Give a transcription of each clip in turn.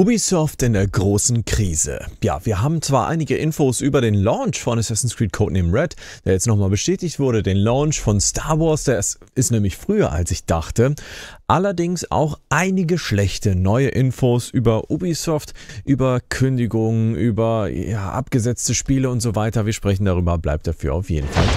Ubisoft in der großen Krise. Ja, wir haben zwar einige Infos über den Launch von Assassin's Creed Codename Red, der jetzt nochmal bestätigt wurde, den Launch von Star Wars, der ist, nämlich früher als ich dachte, allerdings auch einige schlechte neue Infos über Ubisoft, über Kündigungen, über ja, abgesetzte Spiele und so weiter. Wir sprechen darüber, bleibt dafür auf jeden Fall dran.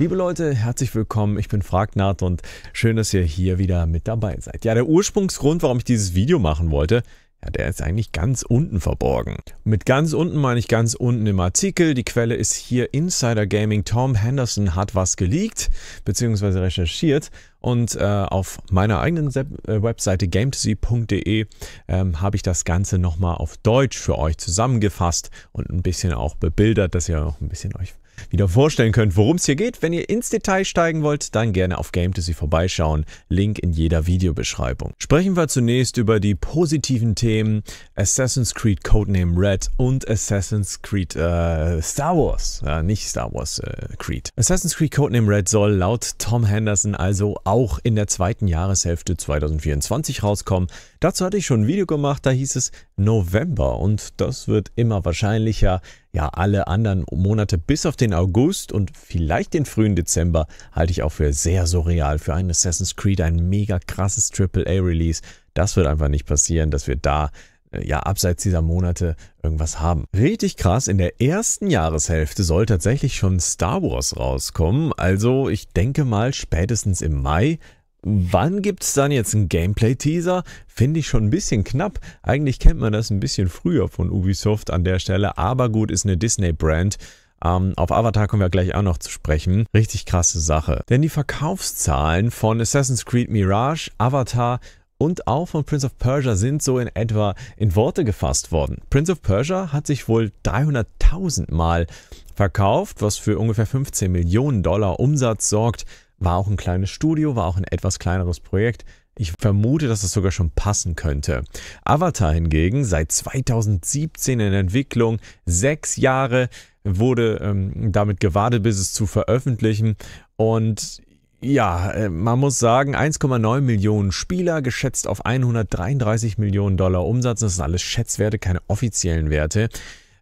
Liebe Leute, herzlich willkommen. Ich bin Fragnat und schön, dass ihr hier wieder mit dabei seid. Ja, der Ursprungsgrund, warum ich dieses Video machen wollte, ja, der ist eigentlich ganz unten verborgen. mit ganz unten meine ich ganz unten im Artikel. Die Quelle ist hier Insider Gaming. Tom Henderson hat was geleakt bzw. recherchiert. Und äh, auf meiner eigenen Se äh, Webseite gametosy.de ähm, habe ich das Ganze nochmal auf Deutsch für euch zusammengefasst und ein bisschen auch bebildert, dass ihr auch ein bisschen euch wieder vorstellen könnt, worum es hier geht. Wenn ihr ins Detail steigen wollt, dann gerne auf GameTizzy vorbeischauen. Link in jeder Videobeschreibung. Sprechen wir zunächst über die positiven Themen Assassin's Creed Codename Red und Assassin's Creed äh, Star Wars. Äh, nicht Star Wars äh, Creed. Assassin's Creed Codename Red soll laut Tom Henderson also auch in der zweiten Jahreshälfte 2024 rauskommen. Dazu hatte ich schon ein Video gemacht, da hieß es November und das wird immer wahrscheinlicher. Ja, alle anderen Monate bis auf den August und vielleicht den frühen Dezember halte ich auch für sehr surreal. Für einen Assassin's Creed ein mega krasses AAA-Release. Das wird einfach nicht passieren, dass wir da äh, ja, abseits dieser Monate irgendwas haben. Richtig krass, in der ersten Jahreshälfte soll tatsächlich schon Star Wars rauskommen. Also ich denke mal, spätestens im Mai Wann gibt es dann jetzt einen Gameplay-Teaser? Finde ich schon ein bisschen knapp. Eigentlich kennt man das ein bisschen früher von Ubisoft an der Stelle, aber gut, ist eine Disney-Brand. Ähm, auf Avatar kommen wir gleich auch noch zu sprechen. Richtig krasse Sache. Denn die Verkaufszahlen von Assassin's Creed Mirage, Avatar und auch von Prince of Persia sind so in etwa in Worte gefasst worden. Prince of Persia hat sich wohl 300.000 Mal verkauft, was für ungefähr 15 Millionen Dollar Umsatz sorgt. War auch ein kleines Studio, war auch ein etwas kleineres Projekt. Ich vermute, dass es das sogar schon passen könnte. Avatar hingegen seit 2017 in Entwicklung, sechs Jahre wurde ähm, damit gewartet, bis es zu veröffentlichen. Und ja, äh, man muss sagen, 1,9 Millionen Spieler, geschätzt auf 133 Millionen Dollar Umsatz. Das sind alles Schätzwerte, keine offiziellen Werte.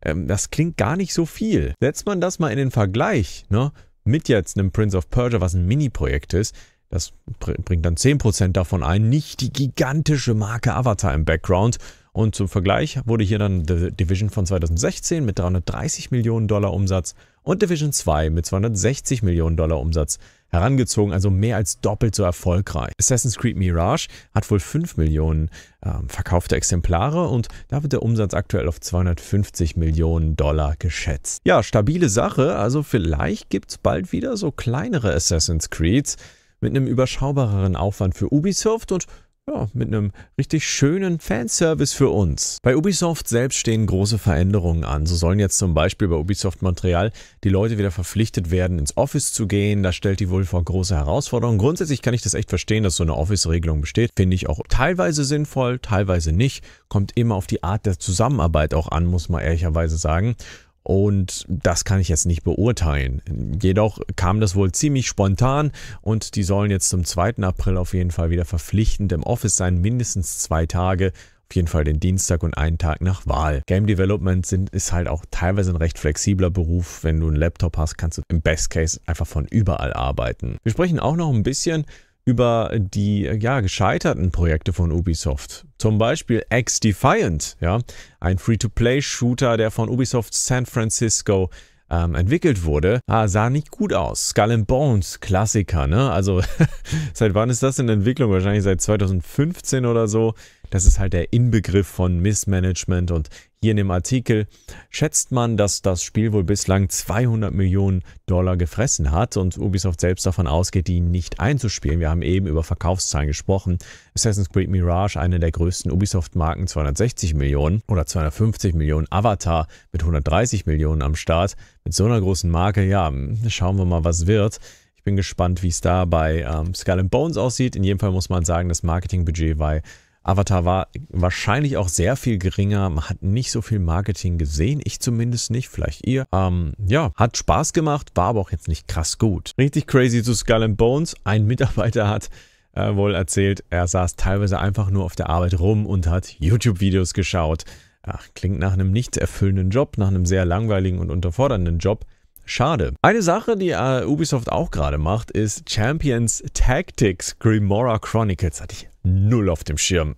Ähm, das klingt gar nicht so viel. Setzt man das mal in den Vergleich, ne? mit jetzt einem Prince of Persia, was ein Mini-Projekt ist, das bringt dann 10% davon ein, nicht die gigantische Marke Avatar im Background. Und zum Vergleich wurde hier dann The Division von 2016 mit 330 Millionen Dollar Umsatz und Division 2 mit 260 Millionen Dollar Umsatz herangezogen, also mehr als doppelt so erfolgreich. Assassin's Creed Mirage hat wohl 5 Millionen ähm, verkaufte Exemplare und da wird der Umsatz aktuell auf 250 Millionen Dollar geschätzt. Ja, stabile Sache, also vielleicht gibt es bald wieder so kleinere Assassin's Creeds mit einem überschaubareren Aufwand für Ubisoft und ja, mit einem richtig schönen Fanservice für uns. Bei Ubisoft selbst stehen große Veränderungen an. So sollen jetzt zum Beispiel bei Ubisoft Montreal die Leute wieder verpflichtet werden, ins Office zu gehen. Das stellt die wohl vor große Herausforderungen. Grundsätzlich kann ich das echt verstehen, dass so eine Office-Regelung besteht. Finde ich auch teilweise sinnvoll, teilweise nicht. Kommt immer auf die Art der Zusammenarbeit auch an, muss man ehrlicherweise sagen. Und das kann ich jetzt nicht beurteilen. Jedoch kam das wohl ziemlich spontan und die sollen jetzt zum 2. April auf jeden Fall wieder verpflichtend im Office sein, mindestens zwei Tage. Auf jeden Fall den Dienstag und einen Tag nach Wahl. Game Development sind, ist halt auch teilweise ein recht flexibler Beruf. Wenn du einen Laptop hast, kannst du im Best Case einfach von überall arbeiten. Wir sprechen auch noch ein bisschen über die ja, gescheiterten Projekte von Ubisoft. Zum Beispiel X Defiant, ja, ein Free-to-Play-Shooter, der von Ubisoft San Francisco ähm, entwickelt wurde, ah, sah nicht gut aus. Skull and Bones, Klassiker, ne? Also seit wann ist das in Entwicklung? Wahrscheinlich seit 2015 oder so. Das ist halt der Inbegriff von Missmanagement und hier in dem Artikel schätzt man, dass das Spiel wohl bislang 200 Millionen Dollar gefressen hat und Ubisoft selbst davon ausgeht, die nicht einzuspielen. Wir haben eben über Verkaufszahlen gesprochen. Assassin's Creed Mirage, eine der größten Ubisoft-Marken, 260 Millionen oder 250 Millionen. Avatar mit 130 Millionen am Start. Mit so einer großen Marke, ja, schauen wir mal, was wird. Ich bin gespannt, wie es da bei ähm, Skull Bones aussieht. In jedem Fall muss man sagen, das Marketingbudget war Avatar war wahrscheinlich auch sehr viel geringer. Man hat nicht so viel Marketing gesehen. Ich zumindest nicht, vielleicht ihr. Ähm, ja, hat Spaß gemacht, war aber auch jetzt nicht krass gut. Richtig crazy zu Skull and Bones. Ein Mitarbeiter hat äh, wohl erzählt, er saß teilweise einfach nur auf der Arbeit rum und hat YouTube-Videos geschaut. Ach, klingt nach einem nicht erfüllenden Job, nach einem sehr langweiligen und unterfordernden Job. Schade. Eine Sache, die äh, Ubisoft auch gerade macht, ist Champions Tactics Grimora Chronicles. Hatte ich null auf dem Schirm.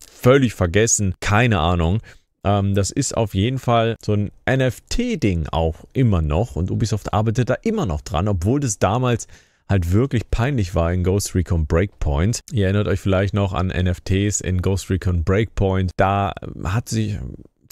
Völlig vergessen, keine Ahnung. Ähm, das ist auf jeden Fall so ein NFT-Ding auch immer noch und Ubisoft arbeitet da immer noch dran, obwohl das damals halt wirklich peinlich war in Ghost Recon Breakpoint. Ihr erinnert euch vielleicht noch an NFTs in Ghost Recon Breakpoint. Da hat sich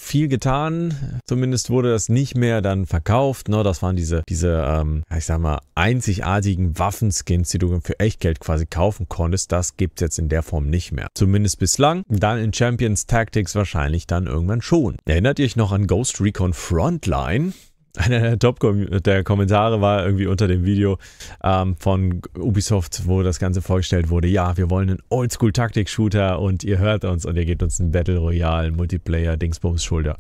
viel getan. Zumindest wurde das nicht mehr dann verkauft. Ne? Das waren diese, diese ähm, ich sag mal, einzigartigen Waffenskins, die du für Echtgeld quasi kaufen konntest. Das gibt es jetzt in der Form nicht mehr. Zumindest bislang. Dann in Champions Tactics wahrscheinlich dann irgendwann schon. Erinnert ihr euch noch an Ghost Recon Frontline? einer der Top der Kommentare war irgendwie unter dem Video ähm, von Ubisoft, wo das Ganze vorgestellt wurde. Ja, wir wollen einen Oldschool-Taktik-Shooter und ihr hört uns und ihr gebt uns einen Battle Royale Multiplayer Dingsbums Shooter.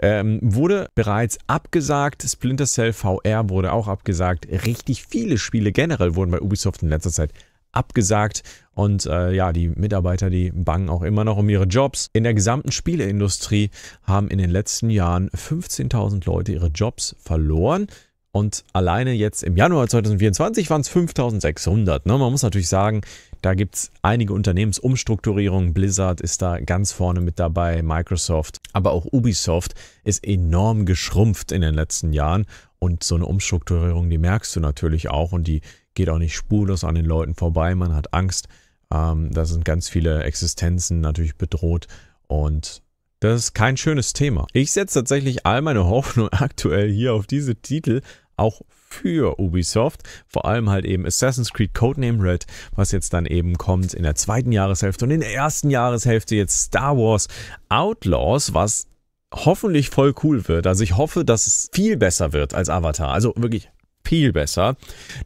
Ähm, wurde bereits abgesagt. Splinter Cell VR wurde auch abgesagt. Richtig viele Spiele generell wurden bei Ubisoft in letzter Zeit abgesagt. Und äh, ja, die Mitarbeiter, die bangen auch immer noch um ihre Jobs. In der gesamten Spieleindustrie haben in den letzten Jahren 15.000 Leute ihre Jobs verloren. Und alleine jetzt im Januar 2024 waren es 5600. Ne? Man muss natürlich sagen, da gibt es einige Unternehmensumstrukturierungen. Blizzard ist da ganz vorne mit dabei, Microsoft, aber auch Ubisoft ist enorm geschrumpft in den letzten Jahren. Und so eine Umstrukturierung, die merkst du natürlich auch und die geht auch nicht spurlos an den Leuten vorbei. Man hat Angst. Ähm, da sind ganz viele Existenzen natürlich bedroht und das ist kein schönes Thema. Ich setze tatsächlich all meine Hoffnung aktuell hier auf diese Titel, auch für Ubisoft. Vor allem halt eben Assassin's Creed Codename Red, was jetzt dann eben kommt in der zweiten Jahreshälfte und in der ersten Jahreshälfte jetzt Star Wars Outlaws, was hoffentlich voll cool wird. Also ich hoffe, dass es viel besser wird als Avatar. Also wirklich viel besser,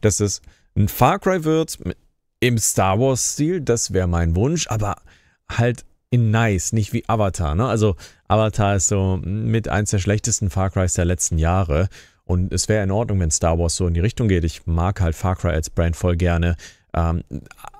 dass es ein Far Cry wird im Star Wars-Stil, das wäre mein Wunsch, aber halt in nice, nicht wie Avatar. Ne? Also Avatar ist so mit eins der schlechtesten Far Crys der letzten Jahre. Und es wäre in Ordnung, wenn Star Wars so in die Richtung geht. Ich mag halt Far Cry als Brand voll gerne. Ähm,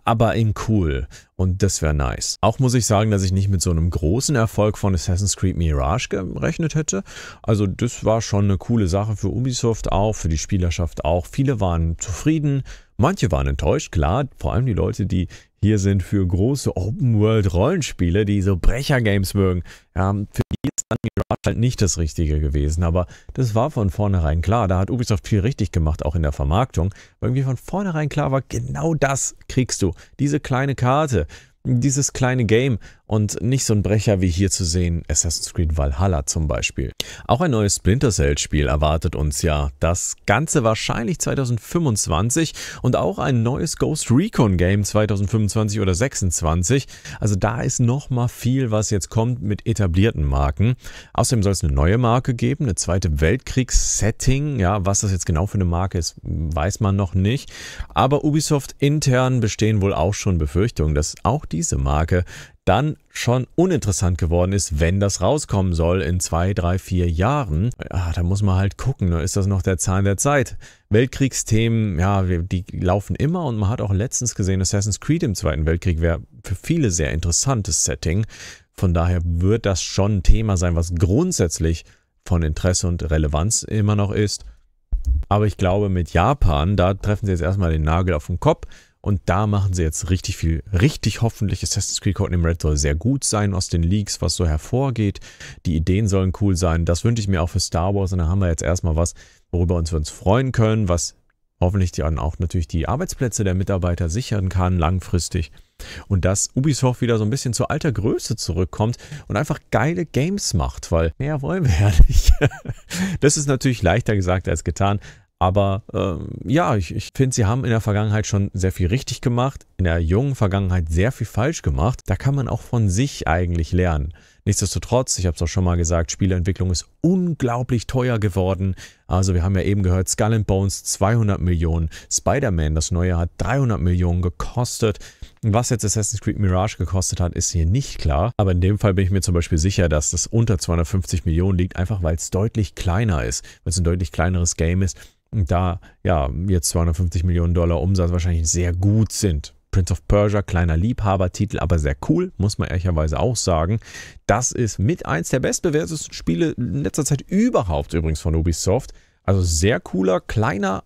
aber in cool. Und das wäre nice. Auch muss ich sagen, dass ich nicht mit so einem großen Erfolg von Assassin's Creed Mirage gerechnet hätte. Also das war schon eine coole Sache für Ubisoft auch, für die Spielerschaft auch. Viele waren zufrieden. Manche waren enttäuscht, klar, vor allem die Leute, die hier sind für große Open-World-Rollenspiele, die so Brecher-Games mögen. Ja, für die ist dann Mirage halt nicht das Richtige gewesen, aber das war von vornherein klar. Da hat Ubisoft viel richtig gemacht, auch in der Vermarktung, weil irgendwie von vornherein klar war, genau das kriegst du. Diese kleine Karte, dieses kleine Game, und nicht so ein Brecher wie hier zu sehen, Assassin's Creed Valhalla zum Beispiel. Auch ein neues Splinter Cell Spiel erwartet uns ja, das Ganze wahrscheinlich 2025 und auch ein neues Ghost Recon Game 2025 oder 26. Also da ist nochmal viel, was jetzt kommt mit etablierten Marken. Außerdem soll es eine neue Marke geben, eine zweite Weltkriegs-Setting. Ja, was das jetzt genau für eine Marke ist, weiß man noch nicht. Aber Ubisoft intern bestehen wohl auch schon Befürchtungen, dass auch diese Marke dann schon uninteressant geworden ist, wenn das rauskommen soll in zwei, drei, vier Jahren. Ja, da muss man halt gucken, ne? ist das noch der Zahn der Zeit? Weltkriegsthemen, ja, die laufen immer und man hat auch letztens gesehen, Assassin's Creed im Zweiten Weltkrieg wäre für viele sehr interessantes Setting. Von daher wird das schon ein Thema sein, was grundsätzlich von Interesse und Relevanz immer noch ist. Aber ich glaube, mit Japan, da treffen sie jetzt erstmal den Nagel auf den Kopf und da machen sie jetzt richtig viel, richtig hoffentlich. Assassin's Creed Codename Red soll sehr gut sein aus den Leaks, was so hervorgeht. Die Ideen sollen cool sein. Das wünsche ich mir auch für Star Wars. Und da haben wir jetzt erstmal was, worüber uns wir uns freuen können, was hoffentlich dann auch natürlich die Arbeitsplätze der Mitarbeiter sichern kann langfristig. Und dass Ubisoft wieder so ein bisschen zur alter Größe zurückkommt und einfach geile Games macht, weil mehr wollen wir ja nicht. das ist natürlich leichter gesagt als getan, aber ähm, ja, ich, ich finde, sie haben in der Vergangenheit schon sehr viel richtig gemacht, in der jungen Vergangenheit sehr viel falsch gemacht. Da kann man auch von sich eigentlich lernen. Nichtsdestotrotz, ich habe es auch schon mal gesagt, Spieleentwicklung ist unglaublich teuer geworden. Also wir haben ja eben gehört, Skull and Bones 200 Millionen, Spider-Man, das neue, hat 300 Millionen gekostet. Was jetzt Assassin's Creed Mirage gekostet hat, ist hier nicht klar. Aber in dem Fall bin ich mir zum Beispiel sicher, dass das unter 250 Millionen liegt, einfach weil es deutlich kleiner ist, weil es ein deutlich kleineres Game ist da ja jetzt 250 Millionen Dollar Umsatz wahrscheinlich sehr gut sind. Prince of Persia, kleiner Liebhabertitel, aber sehr cool, muss man ehrlicherweise auch sagen. Das ist mit eins der bestbewertesten Spiele in letzter Zeit überhaupt übrigens von Ubisoft. Also sehr cooler, kleiner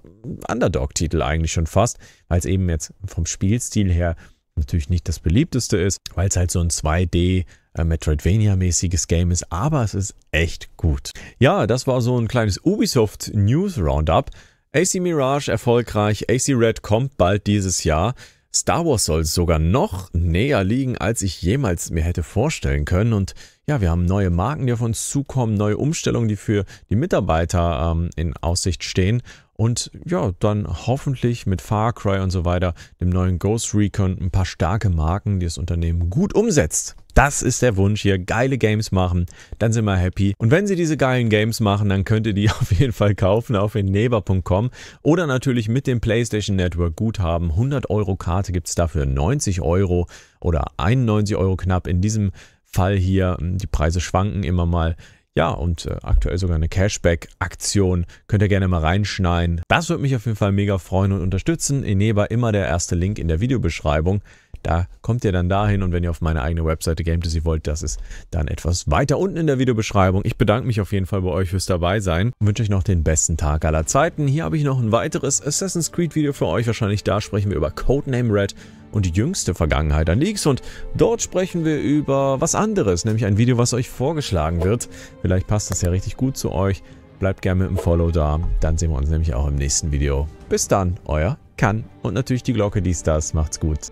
Underdog-Titel eigentlich schon fast, weil es eben jetzt vom Spielstil her natürlich nicht das beliebteste ist, weil es halt so ein 2D äh, Metroidvania-mäßiges Game ist, aber es ist echt gut. Ja, das war so ein kleines Ubisoft News Roundup. AC Mirage erfolgreich, AC Red kommt bald dieses Jahr. Star Wars soll sogar noch näher liegen, als ich jemals mir hätte vorstellen können. Und ja, wir haben neue Marken, die auf uns zukommen, neue Umstellungen, die für die Mitarbeiter ähm, in Aussicht stehen und ja, dann hoffentlich mit Far Cry und so weiter, dem neuen Ghost Recon, ein paar starke Marken, die das Unternehmen gut umsetzt. Das ist der Wunsch hier. Geile Games machen, dann sind wir happy. Und wenn Sie diese geilen Games machen, dann könnt ihr die auf jeden Fall kaufen auf enneber.com oder natürlich mit dem PlayStation Network Guthaben. 100 Euro Karte gibt es dafür 90 Euro oder 91 Euro knapp in diesem Fall hier. Die Preise schwanken immer mal. Ja, und äh, aktuell sogar eine Cashback-Aktion. Könnt ihr gerne mal reinschneiden. Das würde mich auf jeden Fall mega freuen und unterstützen. Eneba immer der erste Link in der Videobeschreibung. Da kommt ihr dann dahin und wenn ihr auf meine eigene Webseite Gametasy wollt, das ist dann etwas weiter unten in der Videobeschreibung. Ich bedanke mich auf jeden Fall bei euch fürs dabei sein und wünsche euch noch den besten Tag aller Zeiten. Hier habe ich noch ein weiteres Assassin's Creed Video für euch wahrscheinlich. Da sprechen wir über Codename Red und die jüngste Vergangenheit an Leaks und dort sprechen wir über was anderes, nämlich ein Video, was euch vorgeschlagen wird. Vielleicht passt das ja richtig gut zu euch. Bleibt gerne mit dem Follow da, dann sehen wir uns nämlich auch im nächsten Video. Bis dann, euer Kann und natürlich die Glocke, dies, das. Macht's gut.